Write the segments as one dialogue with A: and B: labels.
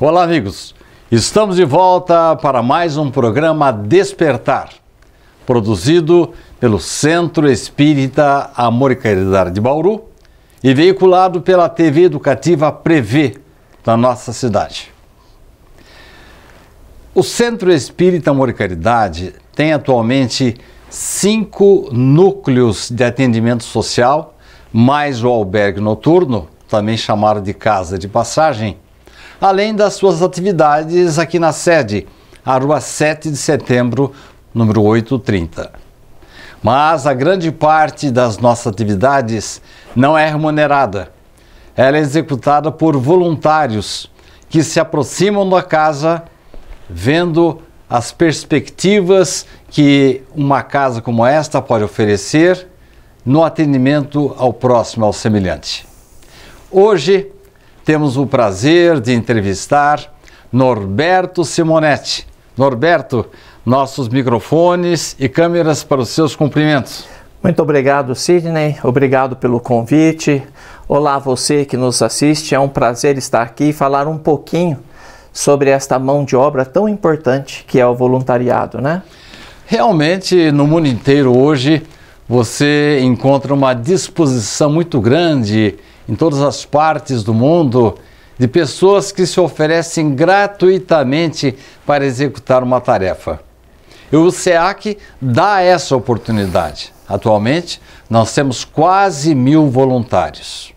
A: Olá, amigos. Estamos de volta para mais um programa Despertar, produzido pelo Centro Espírita Amor e Caridade de Bauru e veiculado pela TV Educativa Prevê da nossa cidade. O Centro Espírita Amor e Caridade tem atualmente cinco núcleos de atendimento social, mais o albergue noturno, também chamado de casa de passagem, além das suas atividades aqui na sede, a Rua 7 de Setembro, número 830. Mas a grande parte das nossas atividades não é remunerada. Ela é executada por voluntários que se aproximam da casa, vendo as perspectivas que uma casa como esta pode oferecer no atendimento ao próximo, ao semelhante. Hoje, temos o prazer de entrevistar Norberto Simonetti. Norberto, nossos microfones
B: e câmeras para os seus cumprimentos. Muito obrigado, Sidney. Obrigado pelo convite. Olá, você que nos assiste. É um prazer estar aqui e falar um pouquinho sobre esta mão de obra tão importante que é o voluntariado, né? Realmente, no mundo inteiro hoje, você encontra uma disposição
A: muito grande em todas as partes do mundo, de pessoas que se oferecem gratuitamente para executar uma tarefa. E o SEAC dá essa oportunidade. Atualmente, nós temos quase mil voluntários.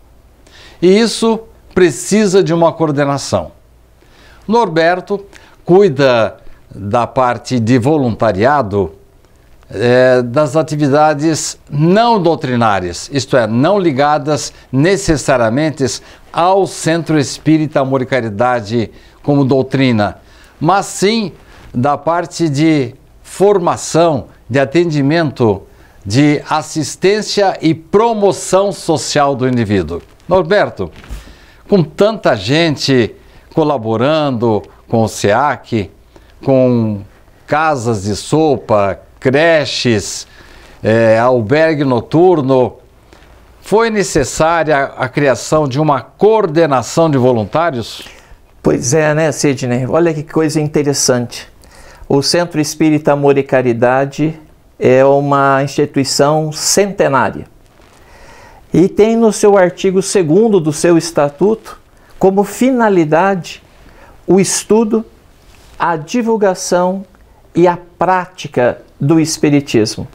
A: E isso precisa de uma coordenação. Norberto cuida da parte de voluntariado é, das atividades não doutrinárias, isto é, não ligadas necessariamente ao Centro Espírita Amor e Caridade como doutrina, mas sim da parte de formação, de atendimento, de assistência e promoção social do indivíduo. Norberto, com tanta gente colaborando com o SEAC, com casas de sopa, creches, é, albergue noturno, foi
B: necessária a criação de uma coordenação de voluntários? Pois é, né, Sidney? Olha que coisa interessante. O Centro Espírita Amor e Caridade é uma instituição centenária e tem no seu artigo 2 do seu estatuto como finalidade o estudo, a divulgação e a prática do Espiritismo.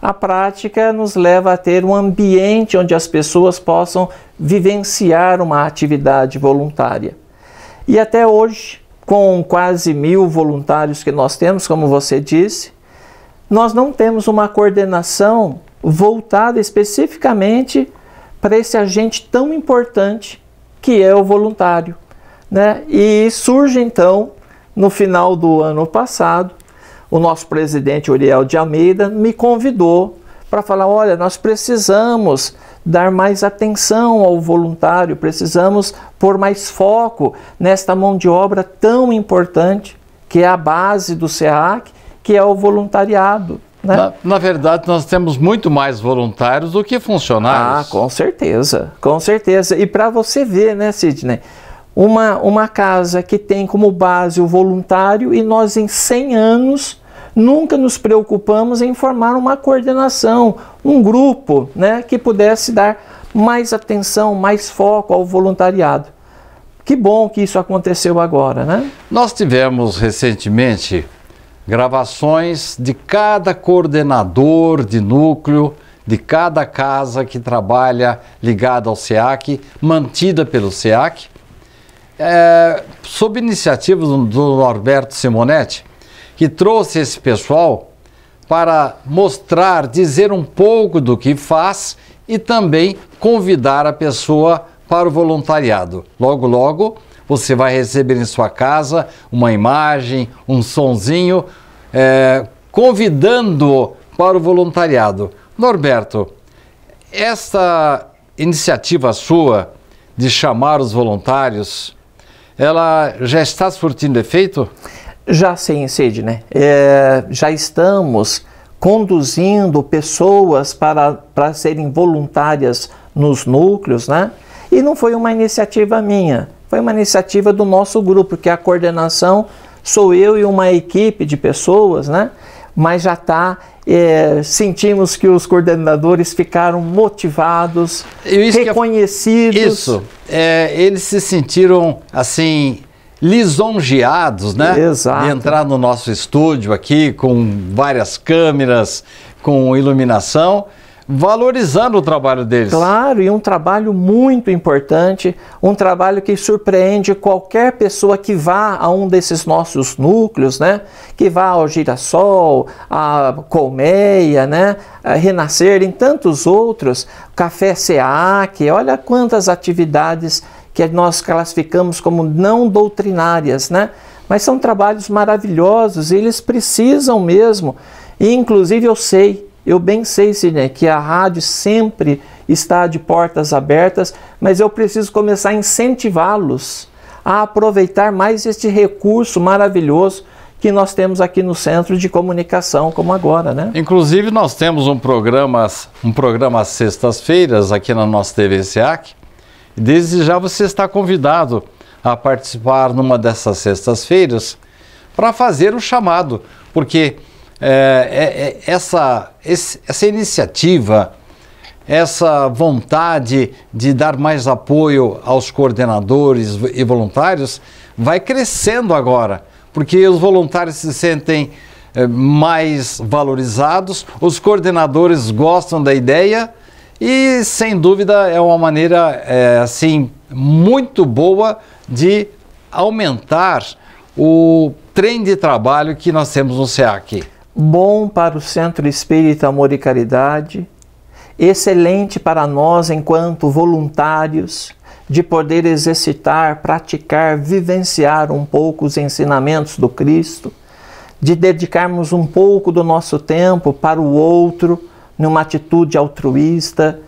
B: A prática nos leva a ter um ambiente onde as pessoas possam vivenciar uma atividade voluntária. E até hoje, com quase mil voluntários que nós temos, como você disse, nós não temos uma coordenação voltada especificamente para esse agente tão importante que é o voluntário. Né? E surge então, no final do ano passado, o nosso presidente Uriel de Almeida me convidou para falar: olha, nós precisamos dar mais atenção ao voluntário, precisamos pôr mais foco nesta mão de obra tão importante que é a base do SEAC, que é o voluntariado. Né? Na, na, verdade, nós temos muito mais voluntários do que funcionários. Ah, com certeza, com certeza. E para você ver, né, Sidney? uma, uma casa que tem como base o voluntário e nós em 100 anos nunca nos preocupamos em formar uma coordenação, um grupo né, que pudesse dar mais atenção, mais foco ao voluntariado. Que bom que isso aconteceu agora, né?
A: Nós tivemos recentemente gravações de cada coordenador de núcleo, de cada casa que trabalha ligada ao SEAC, mantida pelo SEAC, é, sob iniciativa do, Norberto Simonetti, que trouxe esse pessoal para mostrar, dizer um pouco do que faz e também convidar a pessoa para o voluntariado. Logo, logo, você vai receber em sua casa uma imagem, um sonzinho, é, convidando para o voluntariado. Norberto, esta iniciativa sua de chamar os voluntários ela
B: já está surtindo efeito? Já sim, Cid, né? É, já estamos conduzindo pessoas para, para serem voluntárias nos núcleos, né? E não foi uma iniciativa minha, foi uma iniciativa do nosso grupo, que a coordenação sou eu e uma equipe de pessoas, né? Mas já está é, sentimos que os coordenadores ficaram motivados,
A: isso reconhecidos. É, isso, é, eles se sentiram assim lisonjeados, né? Exato. De entrar no nosso estúdio aqui com várias câmeras, com iluminação valorizando o trabalho deles.
B: Claro, e um trabalho muito importante, um trabalho que surpreende qualquer pessoa que vá a um desses nossos núcleos, né? Que vá ao Girassol, à Colmeia, né? A Renascer, em tantos outros, Café SEAC, olha quantas atividades que nós classificamos como não doutrinárias, né? Mas são trabalhos maravilhosos e eles precisam mesmo. E, inclusive, eu sei eu bem sei, Sidney, que a rádio sempre está de portas abertas, mas eu preciso começar a incentivá-los a aproveitar mais este recurso maravilhoso que nós temos aqui no centro de comunicação, como agora, né?
A: Inclusive nós temos um programa, um programa às sextas-feiras aqui na nossa TV SEAC. Desde já você está convidado a participar numa dessas sextas-feiras para fazer o chamado, porque é, é, é, essa, esse, essa iniciativa, essa vontade de dar mais apoio aos coordenadores e voluntários vai crescendo agora, porque os voluntários se sentem é, mais valorizados, os coordenadores gostam da ideia e, sem dúvida, é uma maneira é, assim muito boa de aumentar o trem de trabalho que nós temos no SEAC
B: bom para o Centro Espírita Amor e Caridade, excelente para nós enquanto voluntários de poder exercitar, praticar, vivenciar um pouco os ensinamentos do Cristo, de dedicarmos um pouco do nosso tempo para o outro numa atitude altruísta.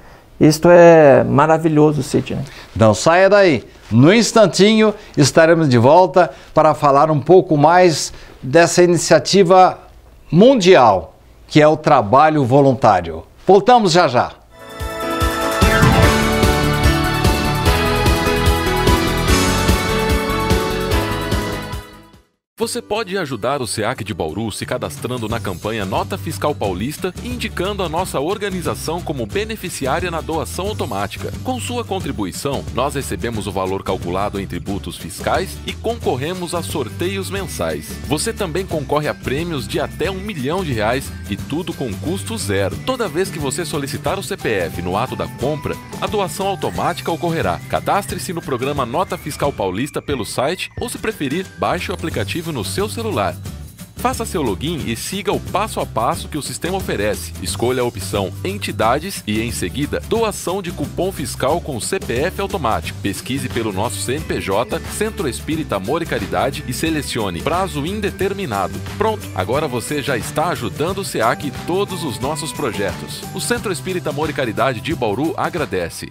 B: Isto é maravilhoso, Sidney.
A: Não saia daí. No instantinho estaremos de volta para falar um pouco mais dessa iniciativa mundial, que é o trabalho voluntário. Voltamos já já.
C: Você pode ajudar o SEAC de Bauru se cadastrando na campanha Nota Fiscal Paulista e indicando a nossa organização como beneficiária na doação automática. Com sua contribuição, nós recebemos o valor calculado em tributos fiscais e concorremos a sorteios mensais. Você também concorre a prêmios de até um milhão de reais e tudo com custo zero. Toda vez que você solicitar o CPF no ato da compra, a doação automática ocorrerá. Cadastre-se no programa Nota Fiscal Paulista pelo site ou, se preferir, baixe o aplicativo aplicativo no seu celular. Faça seu login e siga o passo a passo que o sistema oferece. Escolha a opção Entidades e, em seguida, Doação de cupom fiscal com CPF automático. Pesquise pelo nosso CNPJ, Centro Espírita Amor e Caridade e selecione Prazo Indeterminado. Pronto! Agora você já está ajudando o SEAC e todos os nossos projetos. O Centro Espírita Amor e Caridade de Bauru agradece.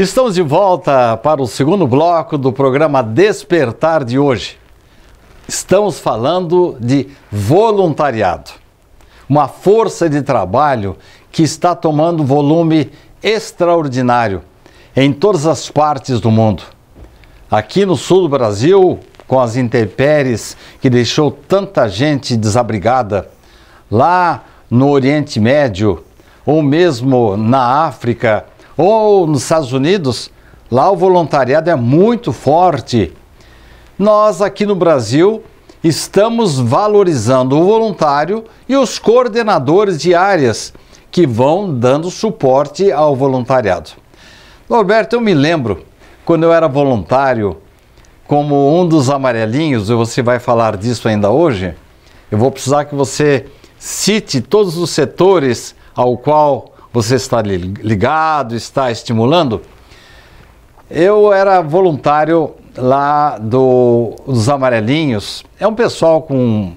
A: Estamos de volta para o segundo bloco do programa Despertar de hoje. Estamos falando de voluntariado, uma força de trabalho que está tomando volume extraordinário em todas as partes do mundo. Aqui no sul do Brasil, com as intempéries que deixou tanta gente desabrigada, lá no Oriente Médio ou mesmo na África, ou nos Estados Unidos, lá o voluntariado é muito forte. Nós aqui no Brasil estamos valorizando o voluntário e os coordenadores de áreas que vão dando suporte ao voluntariado. Norberto, eu me lembro quando eu era voluntário, como um dos amarelinhos, e você vai falar disso ainda hoje, eu vou precisar que você cite todos os setores ao qual você está ligado, está estimulando? Eu era voluntário lá do, dos Amarelinhos. É um pessoal com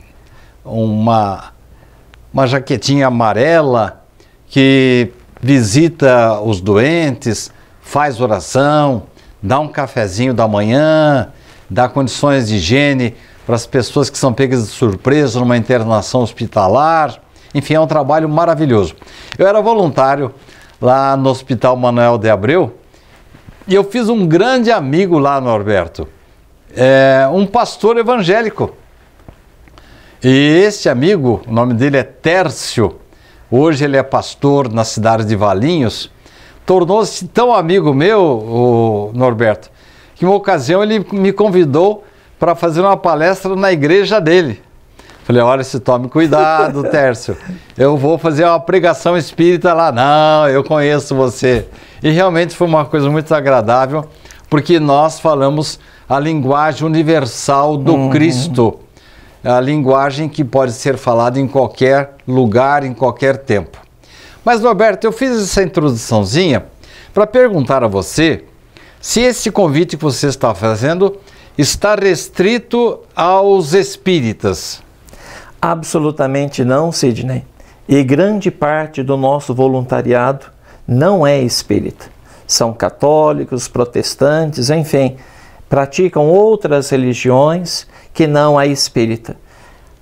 A: uma, uma jaquetinha amarela que visita os doentes, faz oração, dá um cafezinho da manhã, dá condições de higiene para as pessoas que são pegas de surpresa numa internação hospitalar. Enfim, é um trabalho maravilhoso. Eu era voluntário lá no Hospital Manuel de Abreu e eu fiz um grande amigo lá, Norberto, é, um pastor evangélico. E esse amigo, o nome dele é Tércio, hoje ele é pastor na cidade de Valinhos, tornou-se tão amigo meu, Norberto, que uma ocasião ele me convidou para fazer uma palestra na igreja dele. Falei, olha, se tome cuidado, Tércio. Eu vou fazer uma pregação espírita lá. Não, eu conheço você. E realmente foi uma coisa muito agradável, porque nós falamos a linguagem universal do uhum. Cristo. A linguagem que pode ser falada em qualquer lugar, em qualquer tempo. Mas, Roberto, eu fiz essa introduçãozinha para perguntar a você se esse convite que você está fazendo está restrito aos espíritas.
B: Absolutamente não, Sidney. E grande parte do nosso voluntariado não é espírita. São católicos, protestantes, enfim, praticam outras religiões que não a espírita.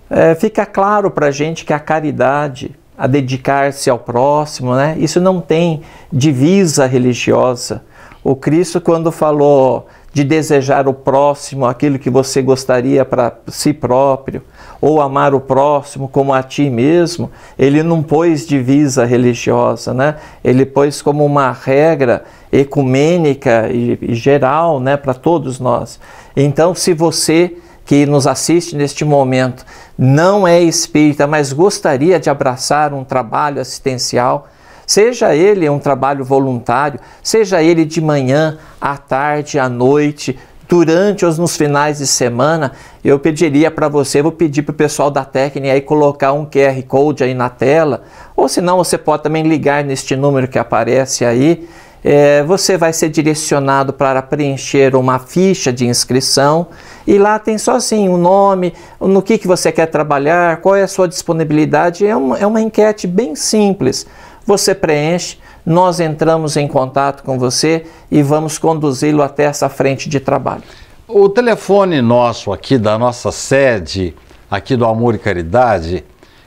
B: É, fica claro para a gente que a caridade, a dedicar-se ao próximo, né? isso não tem divisa religiosa. O Cristo, quando falou de desejar o próximo aquilo que você gostaria para si próprio, ou amar o próximo como a ti mesmo, ele não pôs divisa religiosa, né? ele pôs como uma regra ecumênica e, e geral né, para todos nós. Então, se você que nos assiste neste momento não é espírita, mas gostaria de abraçar um trabalho assistencial, Seja ele um trabalho voluntário, seja ele de manhã, à tarde, à noite, durante ou nos finais de semana, eu pediria para você, vou pedir para o pessoal da técnica aí colocar um QR Code aí na tela, ou senão você pode também ligar neste número que aparece aí. É, você vai ser direcionado para preencher uma ficha de inscrição e lá tem só assim o um nome, no que, que você quer trabalhar, qual é a sua disponibilidade. É uma, é uma enquete bem simples. Você preenche, nós entramos em contato com você e vamos conduzi-lo até essa frente de trabalho.
A: O telefone nosso aqui da nossa sede, aqui do Amor e Caridade,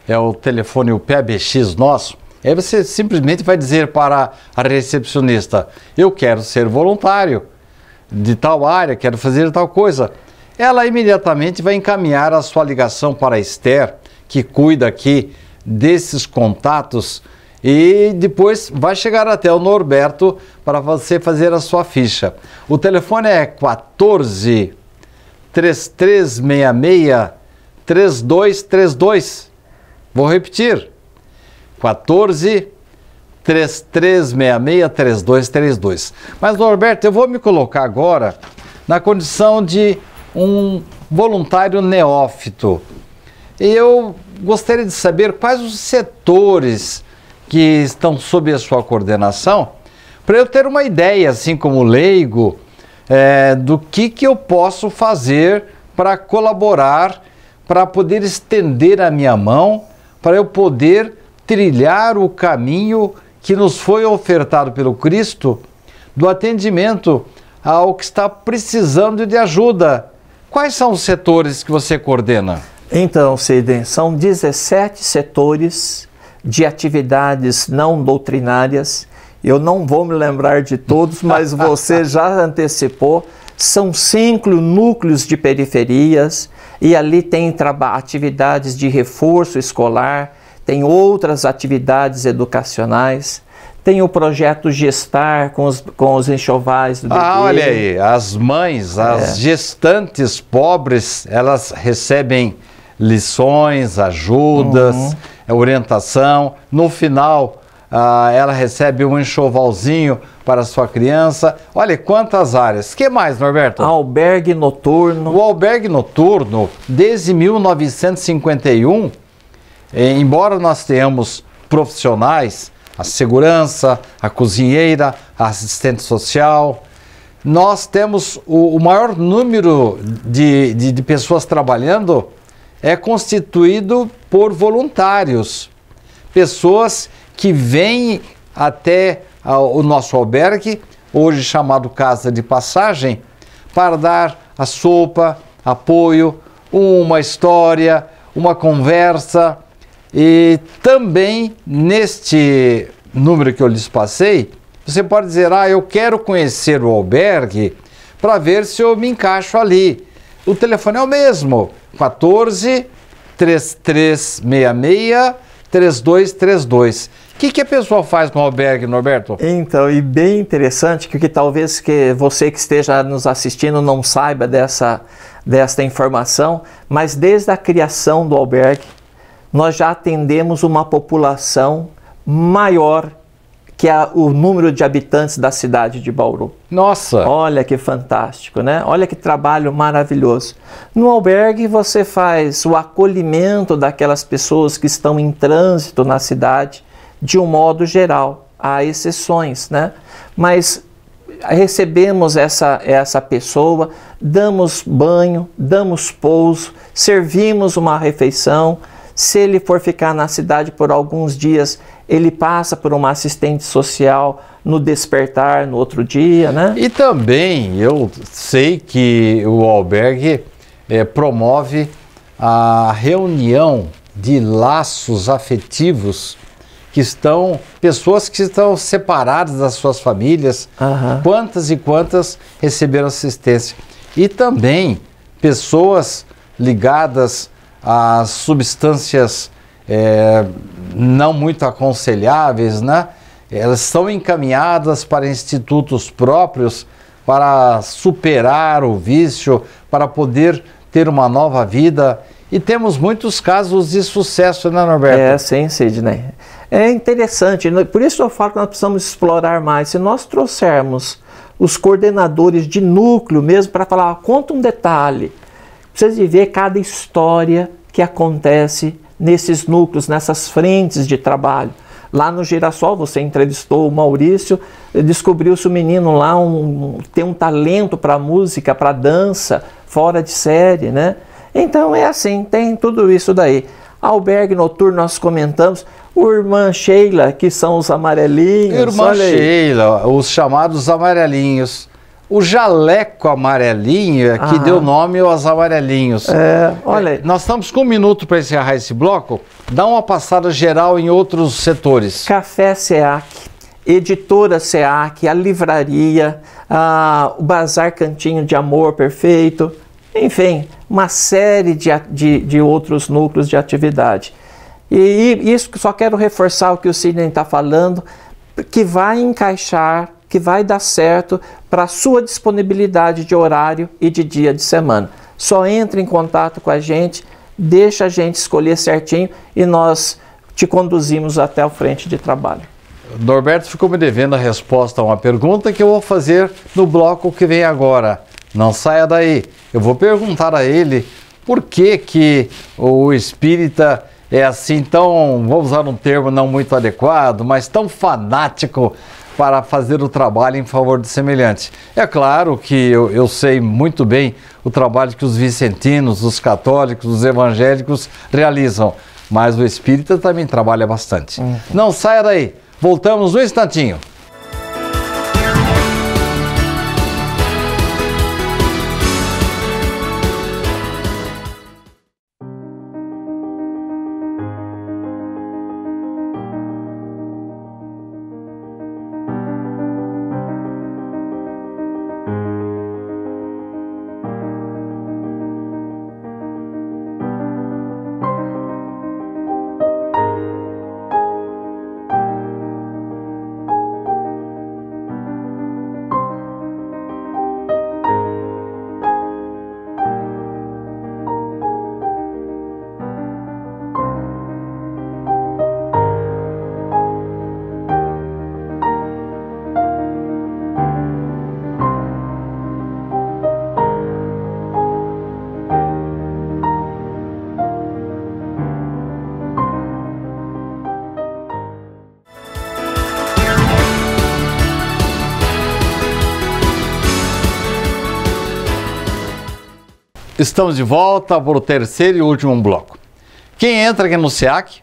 A: é o telefone, o PBX nosso, aí é, você simplesmente vai dizer para a recepcionista: Eu quero ser voluntário de tal área, quero fazer tal coisa. Ela imediatamente vai encaminhar a sua ligação para a Esther, que cuida aqui desses contatos e depois vai chegar até o Norberto para você fazer a sua ficha. O telefone é 14 3366 3232. Vou repetir. 14 3366 3232. Mas Norberto, eu vou me colocar agora na condição de um voluntário neófito. e Eu gostaria de saber quais os setores que estão sob a sua coordenação, para eu ter uma ideia, assim como leigo, é, do que, que eu posso fazer para colaborar, para poder estender a minha mão, para eu poder trilhar o caminho que nos foi ofertado pelo Cristo do atendimento ao que está precisando de ajuda. Quais são os setores que você coordena?
B: Então, Sidney, são 17 setores de atividades não doutrinárias. Eu não vou me lembrar de todos, mas você já antecipou. São cinco núcleos de periferias e ali tem atividades de reforço escolar, tem outras atividades educacionais. Tem o projeto Gestar com os, com os enxovais do ah, bebê. Ah, olha
A: aí, as mães, as é. gestantes pobres, elas recebem lições, ajudas. Uhum. É orientação. No final, ah, ela recebe um enxovalzinho para sua criança. Olha quantas áreas. que mais, Norberto? Albergue noturno. O albergue noturno, desde 1951, eh, embora nós tenhamos profissionais, a segurança, a cozinheira, a assistente social, nós temos o, o maior número de, de, de pessoas trabalhando é constituído por voluntários, pessoas que vêm até o nosso albergue, hoje chamado Casa de Passagem, para dar a sopa, apoio, uma história, uma conversa. E também neste número que eu lhes passei, você pode dizer: Ah, eu quero conhecer o albergue para ver se eu me encaixo ali. O telefone é o mesmo, 14 3366 3232. O que, que a pessoa
B: faz com o albergue, Norberto? Então, e bem interessante, que, que talvez que você que esteja nos assistindo não saiba dessa, desta informação, mas desde a criação do albergue, nós já atendemos uma população maior que é o número de habitantes da cidade de Bauru. Nossa! Olha que fantástico, né? Olha que trabalho maravilhoso. No albergue você faz o acolhimento daquelas pessoas que estão em trânsito na cidade de um modo geral. Há exceções, né? Mas recebemos essa, essa pessoa, damos banho, damos pouso, servimos uma refeição, se ele for ficar na cidade por alguns dias, ele passa por uma assistente social no despertar no outro dia, né? E também eu sei que o albergue é, promove a
A: reunião de laços afetivos que estão pessoas que estão separadas das suas famílias, uhum. quantas e quantas receberam assistência e também pessoas ligadas as substâncias é, não muito aconselháveis, né? Elas são encaminhadas para institutos próprios para superar o vício, para poder ter uma nova vida. E temos
B: muitos casos de sucesso, né, Norberto? É, sim, Sidney. É interessante, né? por isso eu falo que nós precisamos explorar mais. Se nós trouxermos os coordenadores de núcleo mesmo para falar, ah, conta um detalhe, precisa de ver cada história que acontece nesses núcleos, nessas frentes de trabalho. Lá no Girassol você entrevistou o Maurício, descobriu-se o menino lá um, tem um talento para música, para dança, fora de série, né? Então é assim, tem tudo isso daí. Albergue noturno nós comentamos, Irmã Sheila, que são os amarelinhos. Irmã
A: Sheila, os chamados amarelinhos o jaleco amarelinho é que deu nome aos amarelinhos. É, olha Nós estamos com um
B: minuto para encerrar esse bloco. Dá uma passada geral em outros setores. Café SEAC, editora SEAC, a livraria, a, o Bazar Cantinho de Amor Perfeito, enfim, uma série de, de, de outros núcleos de atividade. E, e isso só quero reforçar o que o Sidney está falando, que vai encaixar que vai dar certo para a sua disponibilidade de horário e de dia de semana. Só entre em contato com a gente, deixa a gente escolher certinho e nós te conduzimos até o frente de trabalho.
A: Norberto ficou me devendo a resposta a uma pergunta que eu vou fazer no bloco que vem agora. Não saia daí. Eu vou perguntar a ele por que, que o espírita é assim tão, vamos usar um termo não muito adequado, mas tão fanático para fazer o trabalho em favor de semelhantes. É claro que eu, eu, sei muito bem o trabalho que os vicentinos, os católicos, os evangélicos realizam, mas o espírita também trabalha bastante. Uhum. Não saia daí, voltamos um instantinho. Estamos de volta para o terceiro e último bloco. Quem entra aqui no SEAC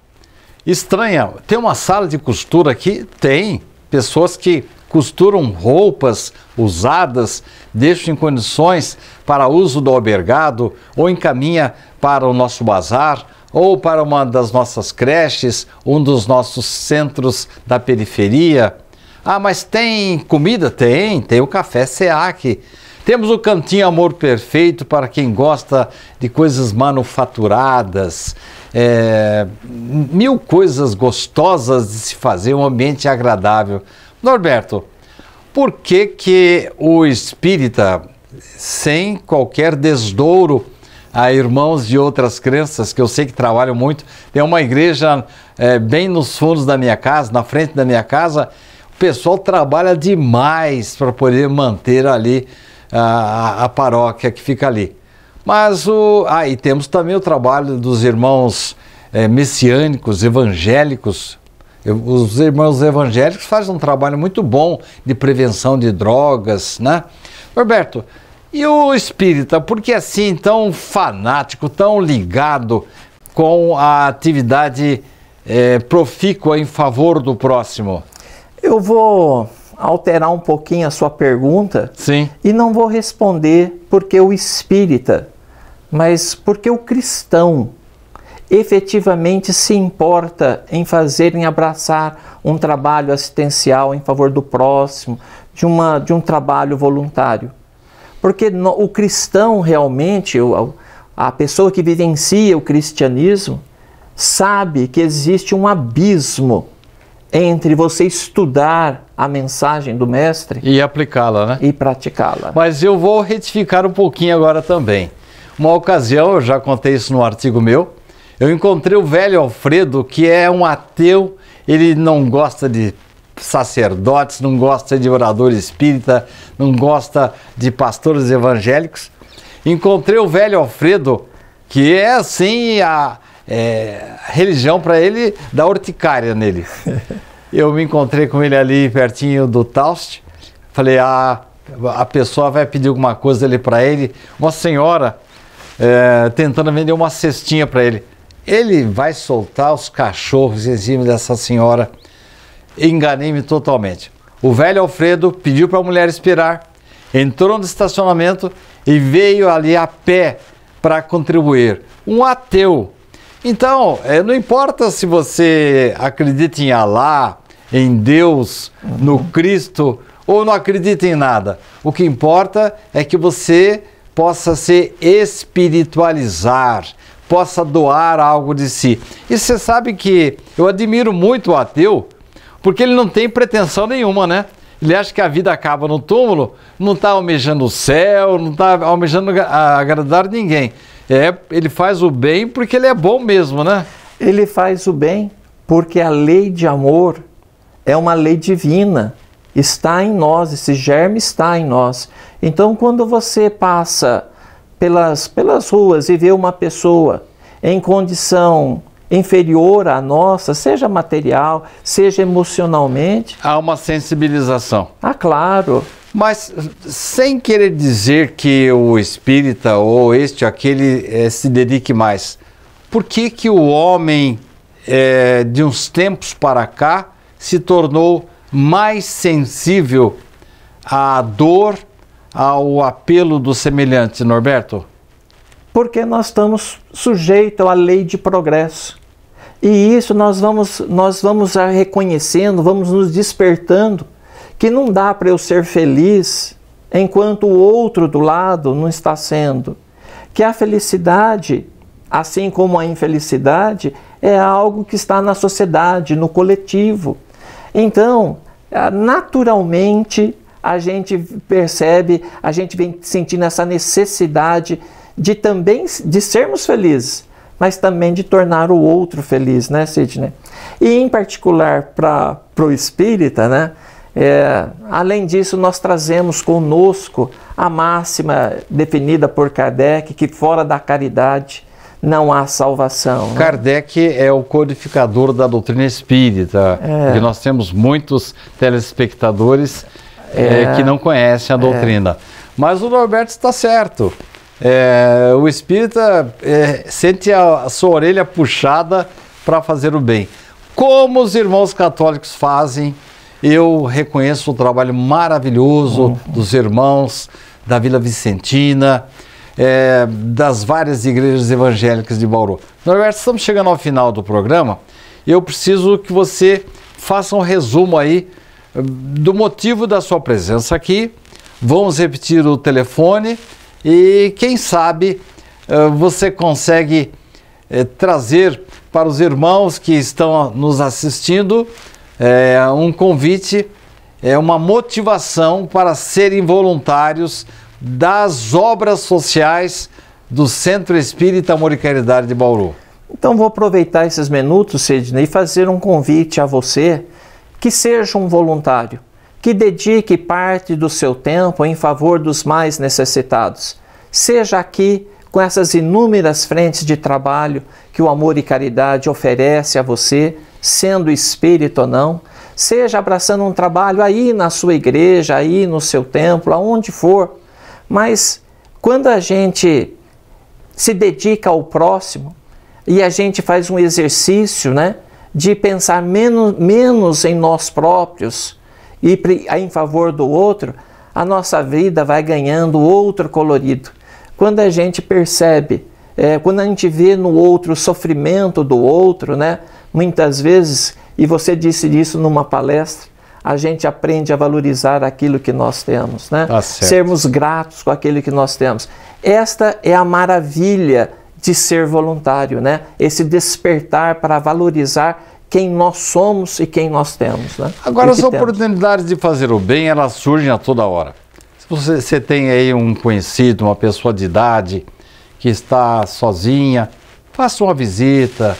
A: estranha, tem uma sala de costura aqui? Tem. Pessoas que costuram roupas usadas, deixam em condições para uso do albergado ou encaminha para o nosso bazar ou para uma das nossas creches, um dos nossos centros da periferia. Ah, mas tem comida? Tem, tem o café SEAC temos o Cantinho Amor Perfeito para quem gosta de coisas manufaturadas, é, mil coisas gostosas de se fazer, um ambiente agradável. Norberto, por que, que o espírita, sem qualquer desdouro a irmãos de outras crenças, que eu sei que trabalham muito, tem uma igreja é, bem nos fundos da minha casa, na frente da minha casa, o pessoal trabalha demais para poder manter ali a, a paróquia que fica ali. Mas o. Ah, e temos também o trabalho dos irmãos é, messiânicos, evangélicos. Eu, os irmãos evangélicos fazem um trabalho muito bom de prevenção de drogas, né? Roberto, e o espírita, por que assim tão fanático, tão ligado com a atividade é, profícua em favor do próximo?
B: Eu vou alterar um pouquinho a sua pergunta. Sim. E não vou responder porque o espírita, mas porque o cristão efetivamente se importa em fazer, em abraçar um trabalho assistencial em favor do próximo, de, uma, de um trabalho voluntário. Porque no, o cristão realmente, o, a pessoa que vivencia o cristianismo, sabe que existe um abismo entre você estudar a mensagem do mestre e aplicá-la, né? E praticá-la.
A: Mas eu vou retificar um pouquinho agora também. Uma ocasião, eu já contei isso no artigo meu, eu encontrei o velho Alfredo, que é um ateu, ele não gosta de sacerdotes, não gosta de orador espírita, não gosta de pastores evangélicos. Encontrei o velho Alfredo, que é assim a é, religião para ele dá horticária nele. Eu me encontrei com ele ali pertinho do Taust, falei, ah, a pessoa vai pedir alguma coisa ali para ele, uma senhora é, tentando vender uma cestinha para ele. Ele vai soltar os cachorros em cima dessa senhora. Enganei-me totalmente. O velho Alfredo pediu para a mulher esperar, entrou no estacionamento e veio ali a pé para contribuir. Um ateu então, é, não importa se você acredita em Alá, em Deus, uhum. no Cristo ou não acredita em nada. O que importa é que você possa se espiritualizar, possa doar algo de si. E você sabe que eu admiro muito o ateu, porque ele não tem pretensão nenhuma, né? Ele acha que a vida acaba no túmulo, não está almejando o céu, não está almejando agradar ninguém. É, ele faz o bem porque ele é bom mesmo, né?
B: Ele faz o bem porque a lei de amor é uma lei divina, está em nós, esse germe está em nós. Então, quando você passa pelas, pelas ruas e vê uma pessoa em condição inferior à nossa, seja material, seja emocionalmente.
A: Há uma sensibilização.
B: Ah, claro.
A: Mas sem querer dizer que o espírita ou este ou aquele é, se dedique mais, por que, que o homem é, de uns tempos para cá se tornou mais sensível à dor, ao apelo do semelhante, Norberto?
B: Porque nós estamos sujeitos à lei de progresso. E isso nós vamos, nós vamos reconhecendo, vamos nos despertando que não dá para eu ser feliz enquanto o outro do lado não está sendo. Que a felicidade, assim como a infelicidade, é algo que está na sociedade, no coletivo. Então, ah, naturalmente, a gente percebe, a gente vem sentindo essa necessidade de também de sermos felizes, mas também de tornar o outro feliz, né, Sidney? E em particular para o espírita, né? É, além disso, nós trazemos conosco a máxima definida por Kardec que fora da caridade não há salvação. Né?
A: Kardec é o codificador da doutrina espírita. É. E nós temos muitos telespectadores é. É, que não conhecem a é. doutrina. Mas o Norberto está certo. É, o espírita é, sente a, a sua orelha puxada para fazer o bem. Como os irmãos católicos fazem eu reconheço o trabalho maravilhoso uhum. dos irmãos da Vila Vicentina, é, das várias igrejas evangélicas de Bauru. Norberto, estamos chegando ao final do programa. Eu preciso que você faça um resumo aí eh, do motivo da sua presença aqui. Vamos repetir o telefone e quem sabe eh, você consegue trazer para os irmãos que estão nos assistindo é um convite, é uma motivação para serem voluntários
B: das obras sociais do Centro Espírita Amor e Caridade de Bauru. Então vou aproveitar esses minutos, Sidney, e fazer um convite a você que seja um voluntário, que dedique parte do seu tempo em favor dos mais necessitados. Seja aqui com essas inúmeras frentes de trabalho que o amor e caridade oferece a você sendo espírito ou não, seja abraçando um trabalho aí na sua igreja, aí no seu templo, aonde for, mas quando a gente se dedica ao próximo e a gente faz um exercício, né, de pensar menos, menos em nós próprios e em favor do outro, a nossa vida vai ganhando outro colorido. Quando a gente percebe é, quando a gente vê no outro o sofrimento do outro, né? Muitas vezes, e você disse isso numa palestra, a gente aprende a valorizar aquilo que nós temos, né? Tá Sermos gratos com aquilo que nós temos. Esta é a maravilha de ser voluntário, né? Esse despertar para valorizar quem nós somos e quem nós temos, né? Agora as
A: oportunidades temos. de fazer o bem, elas surgem a toda hora. Se você, você tem aí um conhecido, uma pessoa de idade, que está sozinha, faça uma visita,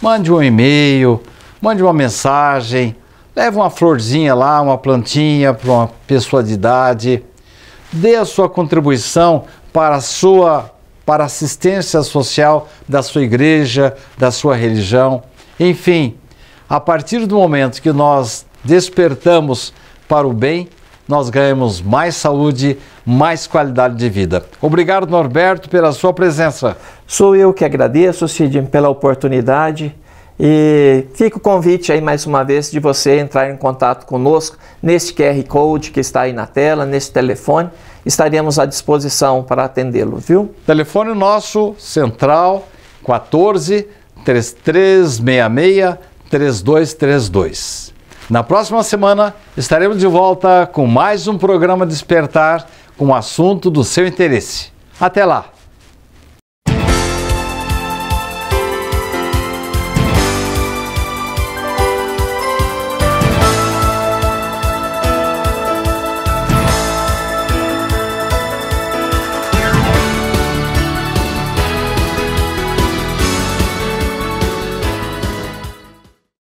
A: mande um e-mail, mande uma mensagem, leve uma florzinha lá, uma plantinha para uma pessoa de idade, dê a sua contribuição para a sua para assistência social da sua igreja, da sua religião. Enfim, a partir do momento que nós despertamos para o bem, nós ganhamos mais saúde, mais qualidade
B: de vida. Obrigado, Norberto, pela sua presença. Sou eu que agradeço, Cid, pela oportunidade. E fica o convite aí mais uma vez de você entrar em contato conosco neste QR Code que está aí na tela, nesse telefone. Estaremos à disposição para atendê-lo, viu? Telefone nosso central 14
A: 3366 3232. Na próxima semana estaremos de volta com mais um programa Despertar com o assunto do seu interesse. Até lá!